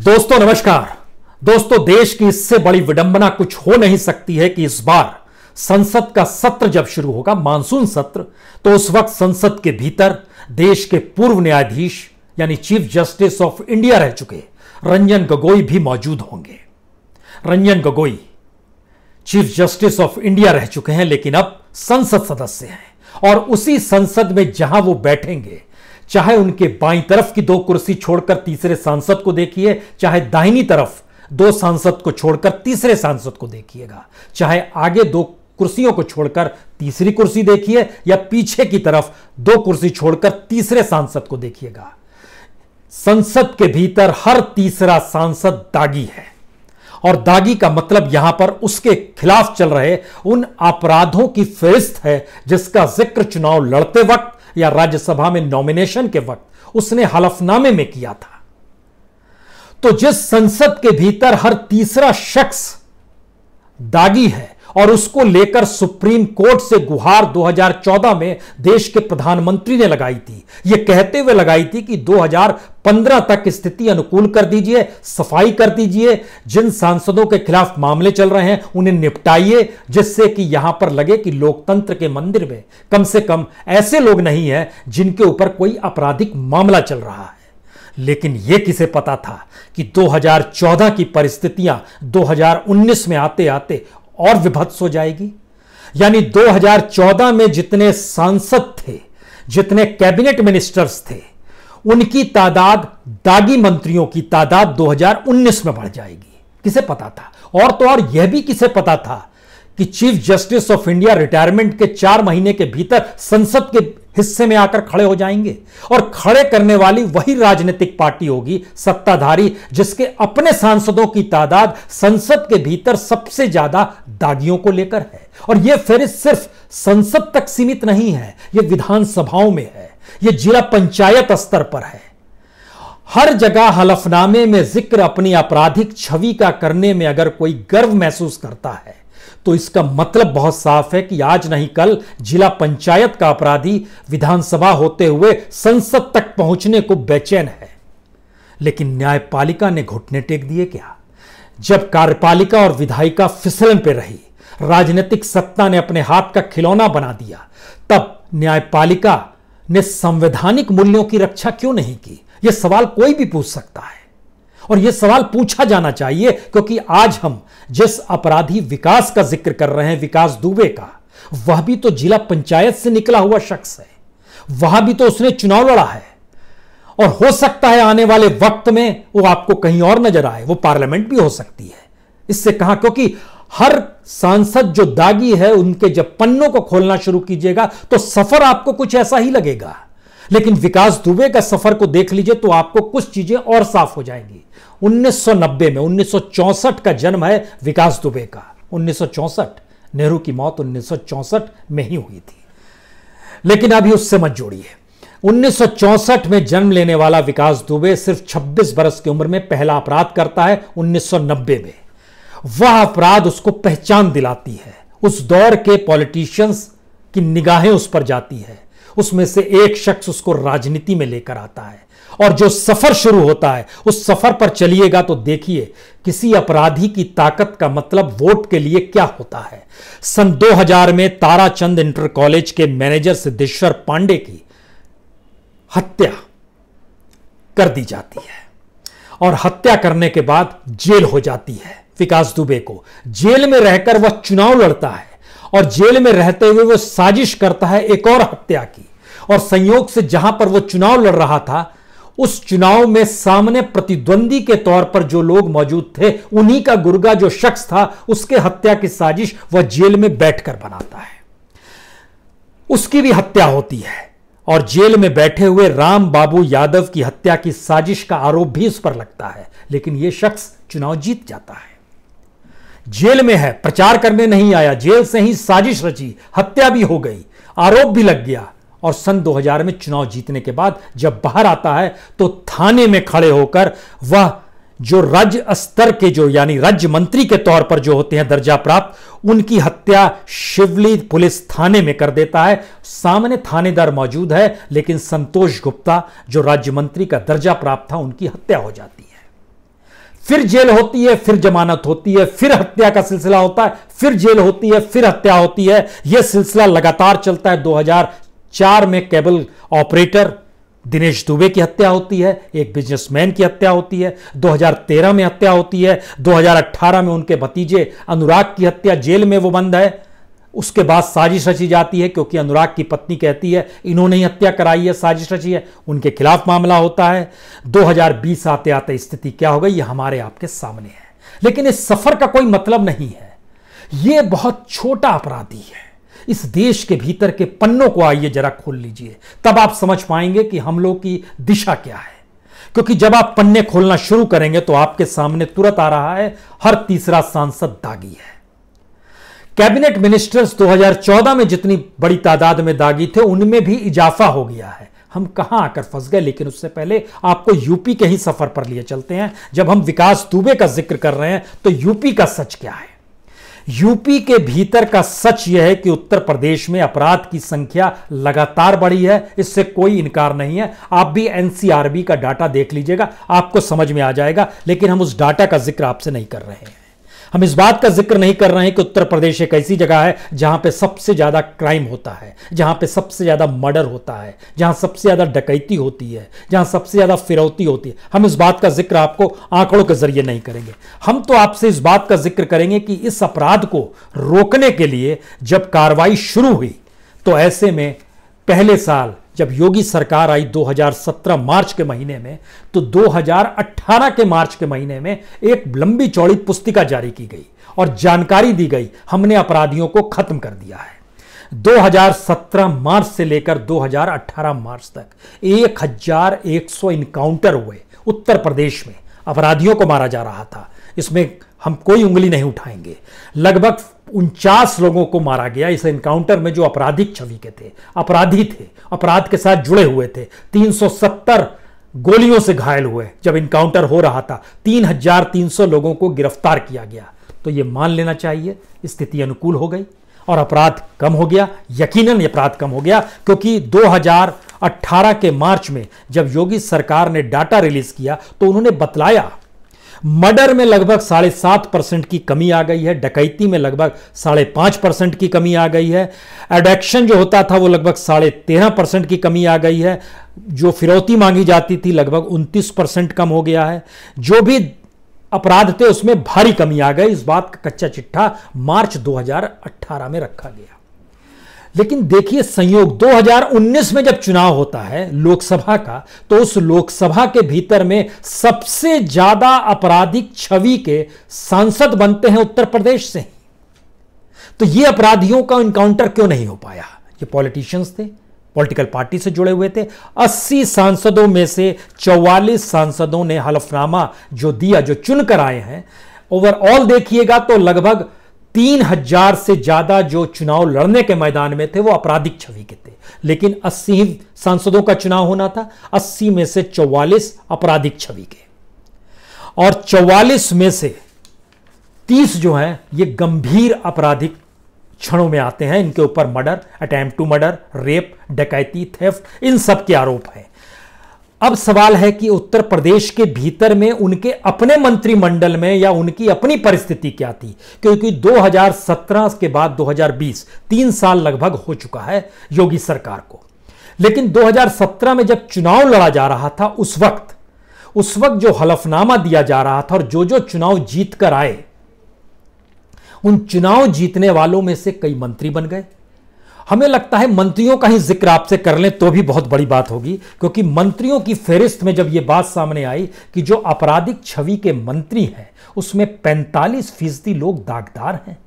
दोस्तों नमस्कार दोस्तों देश की इससे बड़ी विडंबना कुछ हो नहीं सकती है कि इस बार संसद का सत्र जब शुरू होगा मानसून सत्र तो उस वक्त संसद के भीतर देश के पूर्व न्यायाधीश यानी चीफ जस्टिस ऑफ इंडिया रह चुके रंजन गगोई भी मौजूद होंगे Ranjan Gogoi chief justice of India रह चुके हैं लेकिन अब संसद सदस्य हैं और उसी संसद में जहां वो बैठेंगे चाहे उनके बाई तरफ की दो कुर्सी छोड़कर तीसरे सांसद को देखिए चाहे दाहिनी तरफ दो सांसद को छोड़कर तीसरे सांसद को देखिएगा चाहे आगे दो कुर्सियों को छोड़कर तीसरी कुर्सी देखिए या पीछे की तरफ दो कुर्सी छोड़कर तीसरे सांसद को देखिएगा संसद के भीतर हर तीसरा सांसद दागी है और दागी का मतलब यहां पर उसके खिलाफ चल रहे उन अपराधों की फहरिस्त है जिसका जिक्र चुनाव लड़ते वक्त या राज्यसभा में नॉमिनेशन के वक्त उसने हलफनामे में किया था तो जिस संसद के भीतर हर तीसरा शख्स दागी है और उसको लेकर सुप्रीम कोर्ट से गुहार 2014 में देश के प्रधानमंत्री ने लगाई थी यह कहते हुए लगाई थी कि 2015 तक स्थिति अनुकूल कर दीजिए सफाई कर दीजिए जिन सांसदों के खिलाफ मामले चल रहे हैं उन्हें निपटाइए जिससे कि यहां पर लगे कि लोकतंत्र के मंदिर में कम से कम ऐसे लोग नहीं है जिनके ऊपर कोई आपराधिक मामला चल रहा है लेकिन यह किसे पता था कि 2014 की परिस्थितियां 2019 में आते आते और विभत्स हो जाएगी यानी 2014 में जितने सांसद थे जितने कैबिनेट मिनिस्टर्स थे उनकी तादाद दागी मंत्रियों की तादाद 2019 में बढ़ जाएगी किसे पता था और तो और यह भी किसे पता था कि chief justice of India retirement के चार महीने के भीतर संसद के हिस्से में आकर खड़े हो जाएंगे और खड़े करने वाली वही राजनीतिक पार्टी होगी सत्ताधारी जिसके अपने सांसदों की तादाद संसद के भीतर सबसे ज्यादा दागियों को लेकर है और यह फिर सिर्फ संसद तक सीमित नहीं है यह विधानसभाओं में है यह जिला पंचायत स्तर पर है हर जगह हलफनामे में जिक्र अपनी आपराधिक छवि का करने में अगर कोई गर्व महसूस करता है तो इसका मतलब बहुत साफ है कि आज नहीं कल जिला पंचायत का अपराधी विधानसभा होते हुए संसद तक पहुंचने को बेचैन है लेकिन न्यायपालिका ने घुटने टेक दिए क्या जब कार्यपालिका और विधायिका फिसलन पर रही राजनीतिक सत्ता ने अपने हाथ का खिलौना बना दिया तब न्यायपालिका ने संवैधानिक मूल्यों की रक्षा क्यों नहीं की यह सवाल कोई भी पूछ सकता है और यह सवाल पूछा जाना चाहिए क्योंकि आज हम जिस अपराधी विकास का जिक्र कर रहे हैं विकास दुबे का वह भी तो जिला पंचायत से निकला हुआ शख्स है वह भी तो उसने चुनाव लड़ा है और हो सकता है आने वाले वक्त में वो आपको कहीं और नजर आए वो पार्लियामेंट भी हो सकती है इससे कहा क्योंकि हर सांसद जो दागी है उनके जब पन्नों को खोलना शुरू कीजिएगा तो सफर आपको कुछ ऐसा ही लगेगा लेकिन विकास दुबे का सफर को देख लीजिए तो आपको कुछ चीजें और साफ हो जाएंगी 1990 में 1964 का जन्म है विकास दुबे का 1964 नेहरू की मौत 1964 में ही हुई थी लेकिन अभी उससे मत जोड़िए 1964 में जन्म लेने वाला विकास दुबे सिर्फ 26 बरस की उम्र में पहला अपराध करता है 1990 में वह अपराध उसको पहचान दिलाती है उस दौर के पॉलिटिशियंस की निगाहें उस पर जाती है उसमें से एक शख्स उसको राजनीति में लेकर आता है और जो सफर शुरू होता है उस सफर पर चलिएगा तो देखिए किसी अपराधी की ताकत का मतलब वोट के लिए क्या होता है सन 2000 में ताराचंद इंटर कॉलेज के मैनेजर सिद्धेश्वर पांडे की हत्या कर दी जाती है और हत्या करने के बाद जेल हो जाती है विकास दुबे को जेल में रहकर वह चुनाव लड़ता है और जेल में रहते हुए वो साजिश करता है एक और हत्या की और संयोग से जहां पर वो चुनाव लड़ रहा था उस चुनाव में सामने प्रतिद्वंदी के तौर पर जो लोग मौजूद थे उन्हीं का गुर्गा जो शख्स था उसके हत्या की साजिश वह जेल में बैठकर बनाता है उसकी भी हत्या होती है और जेल में बैठे हुए राम बाबू यादव की हत्या की साजिश का आरोप भी उस पर लगता है लेकिन यह शख्स चुनाव जीत जाता है जेल में है प्रचार करने नहीं आया जेल से ही साजिश रची हत्या भी हो गई आरोप भी लग गया और सन 2000 में चुनाव जीतने के बाद जब बाहर आता है तो थाने में खड़े होकर वह जो राज्य स्तर के जो यानी राज्य मंत्री के तौर पर जो होते हैं दर्जा प्राप्त उनकी हत्या शिवली पुलिस थाने में कर देता है सामने थानेदार मौजूद है लेकिन संतोष गुप्ता जो राज्य मंत्री का दर्जा प्राप्त था उनकी हत्या हो जाती फिर जेल होती है फिर जमानत होती है फिर हत्या का सिलसिला होता है फिर जेल होती है फिर हत्या होती है यह सिलसिला लगातार चलता है 2004 में केबल ऑपरेटर दिनेश दुबे की हत्या होती है एक बिजनेसमैन की हत्या होती है 2013 में हत्या होती है 2018 में उनके भतीजे अनुराग की हत्या जेल में वो बंद है उसके बाद साजिश रची जाती है क्योंकि अनुराग की पत्नी कहती है इन्होंने ही हत्या कराई है साजिश रची है उनके खिलाफ मामला होता है 2020 आते आते स्थिति क्या हो गई ये हमारे आपके सामने है लेकिन इस सफर का कोई मतलब नहीं है ये बहुत छोटा अपराधी है इस देश के भीतर के पन्नों को आइए जरा खोल लीजिए तब आप समझ पाएंगे कि हम लोग की दिशा क्या है क्योंकि जब आप पन्ने खोलना शुरू करेंगे तो आपके सामने तुरंत आ रहा है हर तीसरा सांसद दागी है कैबिनेट मिनिस्टर्स 2014 में जितनी बड़ी तादाद में दागी थे उनमें भी इजाफा हो गया है हम कहां आकर फंस गए लेकिन उससे पहले आपको यूपी के ही सफर पर लिए चलते हैं जब हम विकास दुबे का जिक्र कर रहे हैं तो यूपी का सच क्या है यूपी के भीतर का सच यह है कि उत्तर प्रदेश में अपराध की संख्या लगातार बढ़ी है इससे कोई इनकार नहीं है आप भी एनसीआरबी का डाटा देख लीजिएगा आपको समझ में आ जाएगा लेकिन हम उस डाटा का जिक्र आपसे नहीं कर रहे हैं हम इस बात का जिक्र नहीं कर रहे हैं कि उत्तर प्रदेश एक ऐसी जगह है जहां पे सबसे ज़्यादा क्राइम होता है जहां पे सबसे ज़्यादा मर्डर होता है जहां सबसे ज़्यादा डकैती होती है जहां सबसे ज़्यादा फिरौती होती है हम इस बात का जिक्र आपको आंकड़ों के जरिए नहीं करेंगे हम तो आपसे इस बात का जिक्र करेंगे कि इस अपराध को रोकने के लिए जब कार्रवाई शुरू हुई तो ऐसे में पहले साल जब योगी सरकार आई 2017 मार्च के महीने में तो 2018 के मार्च के महीने में एक लंबी चौड़ी पुस्तिका जारी की गई और जानकारी दी गई हमने अपराधियों को खत्म कर दिया है 2017 मार्च से लेकर 2018 मार्च तक एक हजार एक सौ इनकाउंटर हुए उत्तर प्रदेश में अपराधियों को मारा जा रहा था इसमें हम कोई उंगली नहीं उठाएंगे लगभग उनचास लोगों को मारा गया इस एनकाउंटर में जो आपराधिक छवि के थे अपराधी थे अपराध के साथ जुड़े हुए थे 370 गोलियों से घायल हुए जब इनकाउंटर हो रहा था 3,300 लोगों को गिरफ्तार किया गया तो यह मान लेना चाहिए स्थिति अनुकूल हो गई और अपराध कम हो गया यकीनन अपराध कम हो गया क्योंकि 2018 के मार्च में जब योगी सरकार ने डाटा रिलीज किया तो उन्होंने बतलाया मर्डर में लगभग साढ़े सात परसेंट की कमी आ गई है डकैती में लगभग साढ़े पाँच परसेंट की कमी आ गई है एडक्शन जो होता था वो लगभग साढ़े तेरह परसेंट की कमी आ गई है जो फिरौती मांगी जाती थी लगभग उनतीस परसेंट कम हो गया है जो भी अपराध थे उसमें भारी कमी आ गई इस बात का कच्चा चिट्ठा मार्च 2018 में रखा गया लेकिन देखिए संयोग 2019 में जब चुनाव होता है लोकसभा का तो उस लोकसभा के भीतर में सबसे ज्यादा आपराधिक छवि के सांसद बनते हैं उत्तर प्रदेश से तो ये अपराधियों का इनकाउंटर क्यों नहीं हो पाया ये पॉलिटिशियंस थे पॉलिटिकल पार्टी से जुड़े हुए थे 80 सांसदों में से 44 सांसदों ने हलफनामा जो दिया जो चुनकर आए हैं ओवरऑल देखिएगा तो लगभग तीन हजार से ज्यादा जो चुनाव लड़ने के मैदान में थे वो आपराधिक छवि के थे लेकिन अस्सी सांसदों का चुनाव होना था अस्सी में से चौवालीस आपराधिक छवि के और चौवालीस में से तीस जो हैं ये गंभीर आपराधिक क्षणों में आते हैं इनके ऊपर murder attempt to murder rape डकैती थेफ्ट इन सब के आरोप हैं अब सवाल है कि उत्तर प्रदेश के भीतर में उनके अपने मंत्रिमंडल में या उनकी अपनी परिस्थिति क्या थी क्योंकि 2017 के बाद 2020 तीन साल लगभग हो चुका है योगी सरकार को लेकिन 2017 में जब चुनाव लड़ा जा रहा था उस वक्त उस वक्त जो हलफनामा दिया जा रहा था और जो जो चुनाव जीत कर आए उन चुनाव जीतने वालों में से कई मंत्री बन गए हमें लगता है मंत्रियों का ही जिक्र आपसे कर लें तो भी बहुत बड़ी बात होगी क्योंकि मंत्रियों की फेरिस्त में जब ये बात सामने आई कि जो आपराधिक छवि के मंत्री हैं उसमें 45 फीसदी लोग दागदार हैं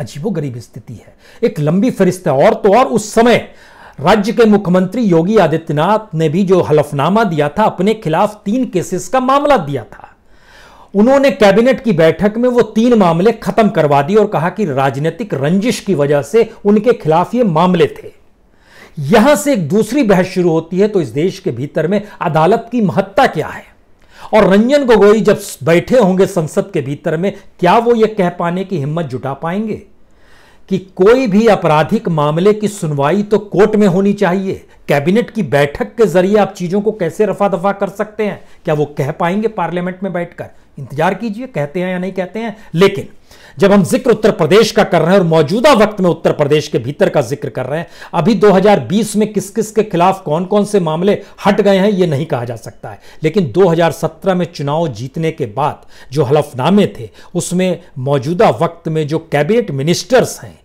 अजीबो गरीब स्थिति है एक लंबी फहरिस्त है और तो और उस समय राज्य के मुख्यमंत्री योगी आदित्यनाथ ने भी जो हलफनामा दिया था अपने खिलाफ तीन केसेस का मामला दिया था उन्होंने कैबिनेट की बैठक में वो तीन मामले खत्म करवा दिए और कहा कि राजनीतिक रंजिश की वजह से उनके खिलाफ ये मामले थे यहां से एक दूसरी बहस शुरू होती है तो इस देश के भीतर में अदालत की महत्ता क्या है और रंजन गोगोई जब बैठे होंगे संसद के भीतर में क्या वो ये कह पाने की हिम्मत जुटा पाएंगे कि कोई भी आपराधिक मामले की सुनवाई तो कोर्ट में होनी चाहिए कैबिनेट की बैठक के जरिए आप चीजों को कैसे रफा दफा कर सकते हैं क्या वो कह पाएंगे पार्लियामेंट में बैठकर इंतजार कीजिए कहते हैं या नहीं कहते हैं लेकिन जब हम जिक्र उत्तर प्रदेश का कर रहे हैं और मौजूदा वक्त में उत्तर प्रदेश के भीतर का जिक्र कर रहे हैं अभी 2020 में किस किस के खिलाफ कौन कौन से मामले हट गए हैं यह नहीं कहा जा सकता है लेकिन 2017 में चुनाव जीतने के बाद जो हलफनामे थे उसमें मौजूदा वक्त में जो कैबिनेट मिनिस्टर्स हैं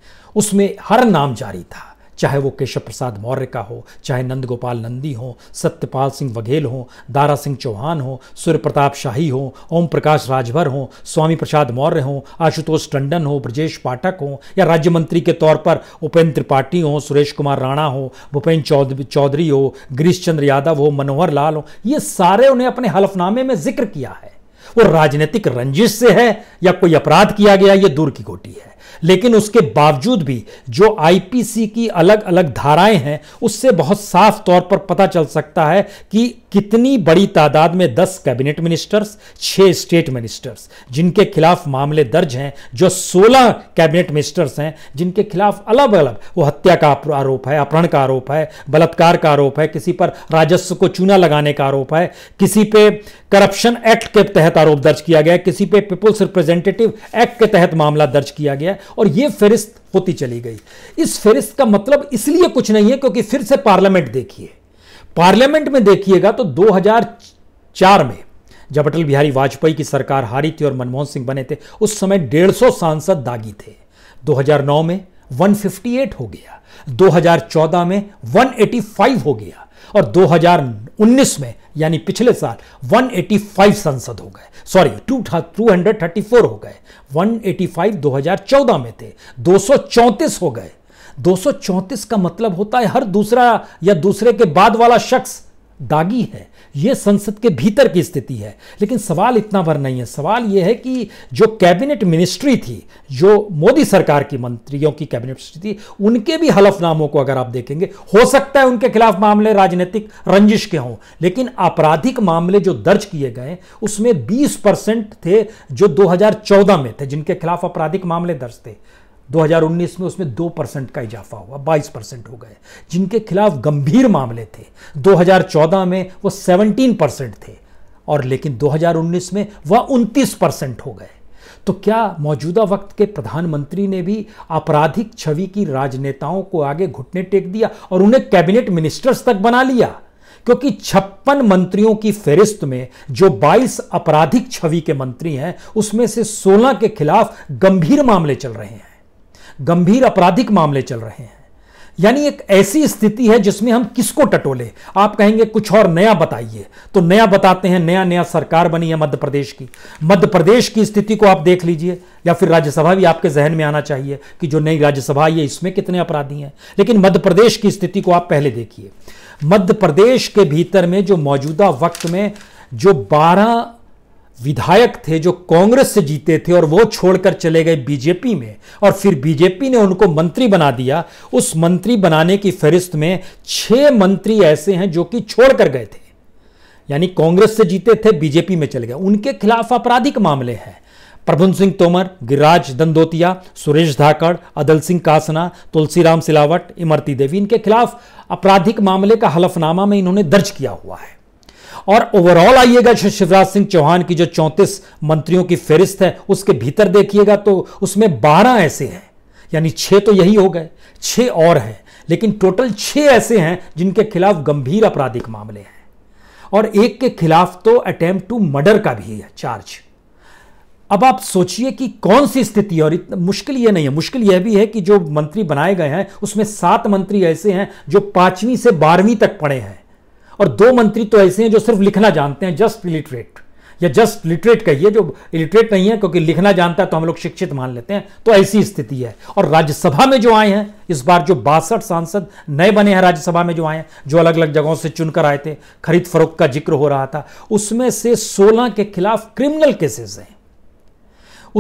उसमें हर नाम जारी था चाहे वो केशव प्रसाद मौर्य का हो चाहे नंद गोपाल नंदी हो सत्यपाल सिंह बघेल हो दारा सिंह चौहान हो सूर्य प्रताप शाही हो ओम प्रकाश राजभर हो स्वामी प्रसाद मौर्य हो आशुतोष टंडन हो ब्रजेश पाठक हो या राज्य मंत्री के तौर पर उपेंद्र त्रिपाठी हो सुरेश कुमार राणा हो भूपेन चौधरी हो गिरीश चंद्र यादव हो मनोहर लाल हो ये सारे उन्हें अपने हलफनामे में जिक्र किया है वो राजनीतिक रंजिश से है या कोई अपराध किया गया ये दूर की गोटी है लेकिन उसके बावजूद भी जो आईपीसी की अलग अलग धाराएं हैं उससे बहुत साफ तौर पर पता चल सकता है कि कितनी बड़ी तादाद में 10 कैबिनेट मिनिस्टर्स 6 स्टेट मिनिस्टर्स जिनके खिलाफ मामले दर्ज हैं जो 16 कैबिनेट मिनिस्टर्स हैं जिनके खिलाफ अलग अलग वो हत्या का आरोप है अपहरण का आरोप है बलात्कार का आरोप है किसी पर राजस्व को चूना लगाने का आरोप है किसी पे करप्शन एक्ट के तहत आरोप दर्ज किया गया किसी पे पीपुल्स रिप्रेजेंटेटिव एक्ट के तहत मामला दर्ज किया गया और ये फहरिस्त होती चली गई इस फहरिस्त का मतलब इसलिए कुछ नहीं है क्योंकि फिर से पार्लियामेंट देखिए पार्लियामेंट में देखिएगा तो 2004 में जब अटल बिहारी वाजपेयी की सरकार हारी थी और मनमोहन सिंह बने थे उस समय 150 सांसद दागी थे 2009 में 158 हो गया 2014 में 185 हो गया और 2019 में यानी पिछले साल 185 संसद हो गए sorry two two hundred thirty four हो गए 185 2014 में थे दो हो गए दो का मतलब होता है हर दूसरा या दूसरे के बाद वाला शख्स दागी है ये संसद के भीतर की स्थिति है लेकिन सवाल इतना भर नहीं है सवाल यह है कि जो कैबिनेट मिनिस्ट्री थी जो मोदी सरकार की मंत्रियों की कैबिनेट मिनिस्ट्री थी उनके भी हलफनामों को अगर आप देखेंगे हो सकता है उनके खिलाफ मामले राजनीतिक रंजिश के हों लेकिन आपराधिक मामले जो दर्ज किए गए उसमें बीस थे जो दो में थे जिनके खिलाफ आपराधिक मामले दर्ज थे 2019 में उसमें दो परसेंट का इजाफा हुआ 22 परसेंट हो गए जिनके खिलाफ गंभीर मामले थे 2014 में वो 17 परसेंट थे और लेकिन 2019 में वह 29 परसेंट हो गए तो क्या मौजूदा वक्त के प्रधानमंत्री ने भी आपराधिक छवि की राजनेताओं को आगे घुटने टेक दिया और उन्हें कैबिनेट मिनिस्टर्स तक बना लिया क्योंकि छप्पन मंत्रियों की फेरिस्त में जो 22 आपराधिक छवि के मंत्री हैं उसमें से 16 के खिलाफ गंभीर मामले चल रहे हैं गंभीर आपराधिक मामले चल रहे हैं यानी एक ऐसी स्थिति है जिसमें हम किसको टटोले आप कहेंगे कुछ और नया बताइए तो नया बताते हैं नया नया सरकार बनी है मध्य प्रदेश की मध्य प्रदेश की स्थिति को आप देख लीजिए या फिर राज्यसभा भी आपके जहन में आना चाहिए कि जो नई राज्यसभा आई है इसमें कितने अपराधी हैं लेकिन मध्य प्रदेश की स्थिति को आप पहले देखिए मध्य प्रदेश के भीतर में जो मौजूदा वक्त में जो बारह विधायक थे जो कांग्रेस से जीते थे और वो छोड़कर चले गए बीजेपी में और फिर बीजेपी ने उनको मंत्री बना दिया उस मंत्री बनाने की फहरिस्त में छह मंत्री ऐसे हैं जो कि छोड़कर गए थे यानी कांग्रेस से जीते थे बीजेपी में चले गए उनके खिलाफ आपराधिक मामले हैं प्रभुन सिंह तोमर गिरिराज दंदोतिया सुरेश धाकड़ अदल सिंह कासना तुलसीराम सिलावट इमरती देवी इनके खिलाफ आपराधिक मामले का हलफनामा में इन्होंने दर्ज किया हुआ है और ओवरऑल आइएगा शिवराज सिंह चौहान की जो चौंतीस मंत्रियों की फेरिस्त है उसके भीतर देखिएगा तो उसमें बारह ऐसे हैं यानी छह तो यही हो गए छह और हैं लेकिन टोटल छह ऐसे हैं जिनके खिलाफ गंभीर आपराधिक मामले हैं और एक के खिलाफ तो अटेम्प्ट टू मर्डर का भी है चार्ज अब आप सोचिए कि कौन सी स्थिति और इतना मुश्किल यह नहीं है मुश्किल यह भी है कि जो मंत्री बनाए गए हैं उसमें सात मंत्री ऐसे हैं जो पांचवीं से बारहवीं तक पढ़े हैं और दो मंत्री तो ऐसे हैं जो सिर्फ लिखना जानते हैं जस्ट इलिटरेट या जस्ट लिटरेट कहिए जो इलिटरेट नहीं है क्योंकि लिखना जानता है तो हम लोग शिक्षित मान लेते हैं तो ऐसी स्थिति है और राज्यसभा में जो आए हैं इस बार जो बासठ सांसद नए बने हैं राज्यसभा में जो आए हैं जो अलग अलग जगहों से चुनकर आए थे खरीद फरोख का जिक्र हो रहा था उसमें से सोलह के खिलाफ क्रिमिनल केसेस हैं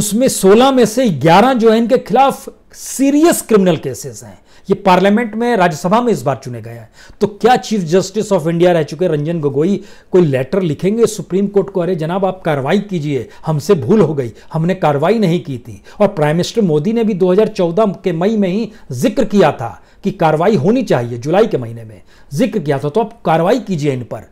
उसमें सोलह में से ग्यारह जो है इनके खिलाफ सीरियस क्रिमिनल केसेस हैं ये पार्लियामेंट में राज्यसभा में इस बार चुने गए हैं तो क्या चीफ जस्टिस ऑफ इंडिया रह चुके रंजन गोगोई कोई लेटर लिखेंगे सुप्रीम कोर्ट को अरे जनाब आप कार्रवाई कीजिए हमसे भूल हो गई हमने कार्रवाई नहीं की थी और प्राइम मिनिस्टर मोदी ने भी 2014 के मई में ही जिक्र किया था कि कार्रवाई होनी चाहिए जुलाई के महीने में जिक्र किया था तो आप कार्रवाई कीजिए इन पर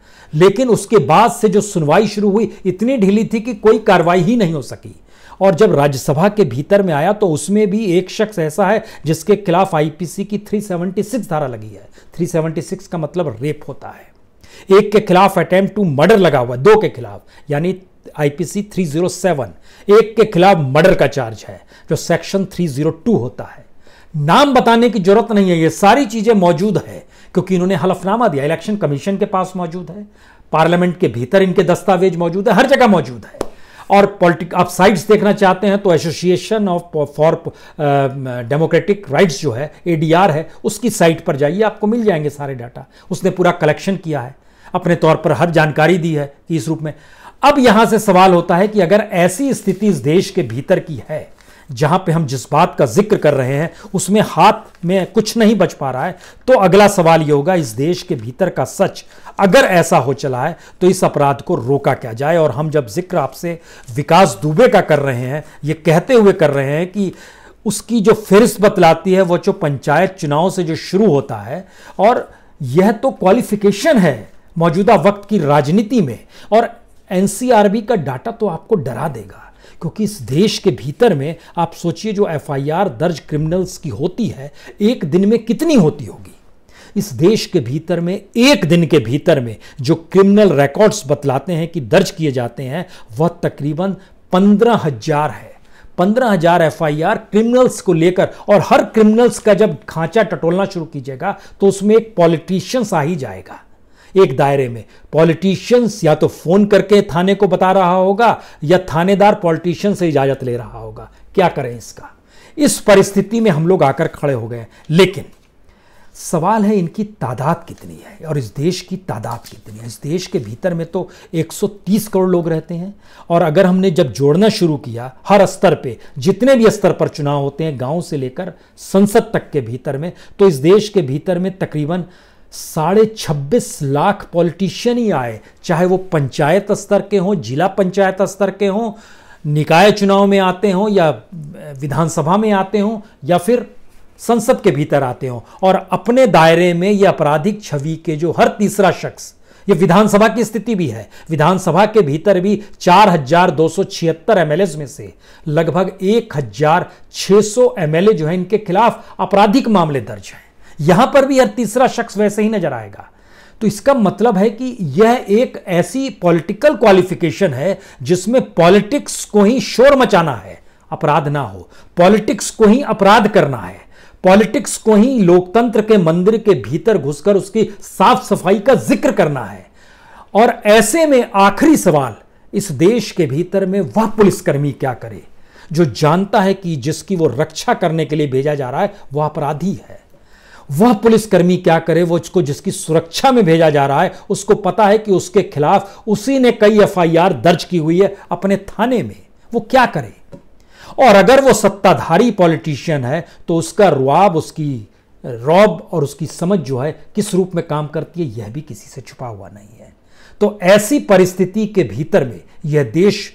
लेकिन उसके बाद से जो सुनवाई शुरू हुई इतनी ढीली थी कि कोई कार्रवाई ही नहीं हो सकी और जब राज्यसभा के भीतर में आया तो उसमें भी एक शख्स ऐसा है जिसके खिलाफ आईपीसी की 376 धारा लगी है 376 का मतलब रेप होता है एक के खिलाफ अटेम्प्ट टू मर्डर लगा हुआ दो के खिलाफ यानी आईपीसी 307 एक के खिलाफ मर्डर का चार्ज है जो सेक्शन 302 होता है नाम बताने की जरूरत नहीं है ये सारी चीजें मौजूद है क्योंकि इन्होंने हलफनामा दिया इलेक्शन कमीशन के पास मौजूद है पार्लियामेंट के भीतर इनके दस्तावेज मौजूद है हर जगह मौजूद है और पॉलिटिक आप साइड्स देखना चाहते हैं तो association of for democratic rights जो है एडीआर है उसकी साइट पर जाइए आपको मिल जाएंगे सारे डाटा उसने पूरा कलेक्शन किया है अपने तौर पर हर जानकारी दी है कि इस रूप में अब यहां से सवाल होता है कि अगर ऐसी स्थिति इस देश के भीतर की है जहां पे हम जिस बात का जिक्र कर रहे हैं उसमें हाथ में कुछ नहीं बच पा रहा है तो अगला सवाल ये होगा इस देश के भीतर का सच अगर ऐसा हो चला है तो इस अपराध को रोका क्या जाए और हम जब जिक्र आपसे विकास दुबे का कर रहे हैं ये कहते हुए कर रहे हैं कि उसकी जो फहरिस्त बतलाती है वह जो पंचायत चुनाव से जो शुरू होता है और यह तो क्वालिफिकेशन है मौजूदा वक्त की राजनीति में और एनसीआरबी का डाटा तो आपको डरा देगा क्योंकि इस देश के भीतर में आप सोचिए जो एफआईआर दर्ज क्रिमिनल्स की होती है एक दिन में कितनी होती होगी इस देश के भीतर में एक दिन के भीतर में जो क्रिमिनल रिकॉर्ड्स बतलाते हैं कि दर्ज किए जाते हैं वह तकरीबन पंद्रह हजार है पंद्रह हजार एफ क्रिमिनल्स को लेकर और हर क्रिमिनल्स का जब खांचा टटोलना शुरू कीजिएगा तो उसमें एक पॉलिटिशियंस आ ही जाएगा एक दायरे में पॉलिटिशियंस या तो फ़ोन करके थाने को बता रहा होगा या थानेदार पॉलिटिशियन से इजाज़त ले रहा होगा क्या करें इसका इस परिस्थिति में हम लोग आकर खड़े हो गए लेकिन सवाल है इनकी तादाद कितनी है और इस देश की तादाद कितनी है इस देश के भीतर में तो 130 करोड़ लोग रहते हैं और अगर हमने जब जोड़ना शुरू किया हर स्तर पे जितने भी स्तर पर चुनाव होते हैं गांव से लेकर संसद तक के भीतर में तो इस देश के भीतर में तकरीबन साढ़े छब्बीस लाख पॉलिटिशियन ही आए चाहे वो पंचायत स्तर के हों जिला पंचायत स्तर के हों निकाय चुनाव में आते हों या विधानसभा में आते हों या फिर संसद के भीतर आते हों और अपने दायरे में ये आपराधिक छवि के जो हर तीसरा शख्स ये विधानसभा की स्थिति भी है विधानसभा के भीतर भी चार हजार दो सौ छिहत्तर एमएलए में से लगभग एक हजार छह सौ एम जो है इनके खिलाफ आपराधिक मामले दर्ज हैं यहां पर भी यार तीसरा शख्स वैसे ही नजर आएगा तो इसका मतलब है कि यह एक ऐसी पॉलिटिकल क्वालिफिकेशन है जिसमें पॉलिटिक्स को ही शोर मचाना है अपराध ना हो पॉलिटिक्स को ही अपराध करना है पॉलिटिक्स को ही लोकतंत्र के मंदिर के भीतर घुसकर उसकी साफ सफाई का जिक्र करना है और ऐसे में आखिरी सवाल इस देश के भीतर में वह पुलिसकर्मी क्या करे जो जानता है कि जिसकी वो रक्षा करने के लिए भेजा जा रहा है वह अपराधी है वह पुलिसकर्मी क्या करे वो उसको जिसकी सुरक्षा में भेजा जा रहा है उसको पता है कि उसके खिलाफ उसी ने कई एफआईआर दर्ज की हुई है अपने थाने में वो क्या करे और अगर वो सत्ताधारी पॉलिटिशियन है तो उसका रुआब उसकी रौब और उसकी समझ जो है किस रूप में काम करती है यह भी किसी से छुपा हुआ नहीं है तो ऐसी परिस्थिति के भीतर में यह देश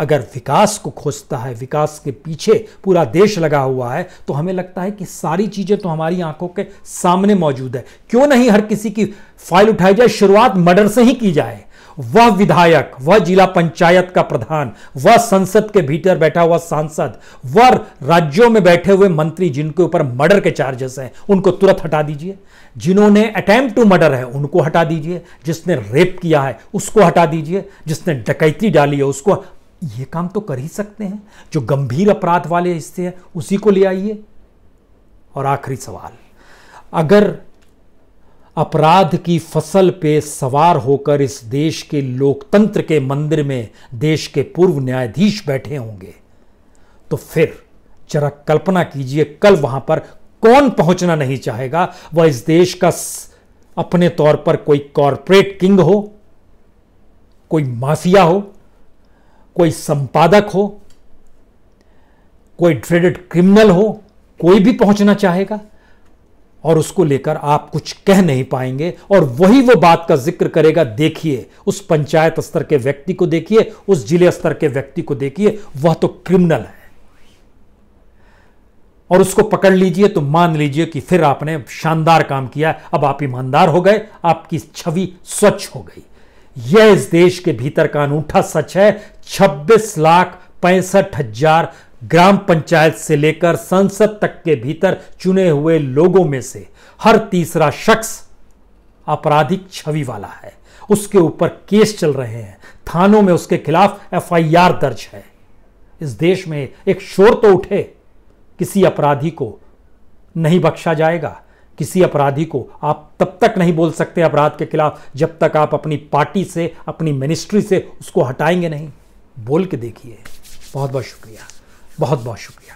अगर विकास को खोजता है विकास के पीछे पूरा देश लगा हुआ है तो हमें लगता है कि सारी चीज़ें तो हमारी आंखों के सामने मौजूद है क्यों नहीं हर किसी की फाइल उठाई जाए शुरुआत मर्डर से ही की जाए वह विधायक वह जिला पंचायत का प्रधान वह संसद के भीतर बैठा हुआ सांसद वह राज्यों में बैठे हुए मंत्री जिनके ऊपर मर्डर के चार्जेस हैं उनको तुरंत हटा दीजिए जिन्होंने अटैम्प्ट टू मर्डर है उनको हटा दीजिए जिसने रेप किया है उसको हटा दीजिए जिसने डकैती डाली है उसको ये काम तो कर ही सकते हैं जो गंभीर अपराध वाले हिस्से हैं उसी को ले आइए और आखिरी सवाल अगर अपराध की फसल पे सवार होकर इस देश के लोकतंत्र के मंदिर में देश के पूर्व न्यायाधीश बैठे होंगे तो फिर जरा कल्पना कीजिए कल वहां पर कौन पहुंचना नहीं चाहेगा वह इस देश का अपने तौर पर कोई कॉरपोरेट किंग हो कोई माफिया हो कोई संपादक हो कोई ड्रेडेड क्रिमिनल हो कोई भी पहुंचना चाहेगा और उसको लेकर आप कुछ कह नहीं पाएंगे और वही वो बात का जिक्र करेगा देखिए उस पंचायत स्तर के व्यक्ति को देखिए उस जिले स्तर के व्यक्ति को देखिए वह तो क्रिमिनल है और उसको पकड़ लीजिए तो मान लीजिए कि फिर आपने शानदार काम किया अब आप ईमानदार हो गए आपकी छवि स्वच्छ हो गई यह इस देश के भीतर का अनूठा सच है छब्बीस लाख पैंसठ हजार ग्राम पंचायत से लेकर संसद तक के भीतर चुने हुए लोगों में से हर तीसरा शख्स आपराधिक छवि वाला है उसके ऊपर केस चल रहे हैं थानों में उसके खिलाफ एफआईआर दर्ज है इस देश में एक शोर तो उठे किसी अपराधी को नहीं बख्शा जाएगा किसी अपराधी को आप तब तक नहीं बोल सकते अपराध के खिलाफ जब तक आप अपनी पार्टी से अपनी मिनिस्ट्री से उसको हटाएंगे नहीं बोल के देखिए बहुत बहुत शुक्रिया बहुत बहुत शुक्रिया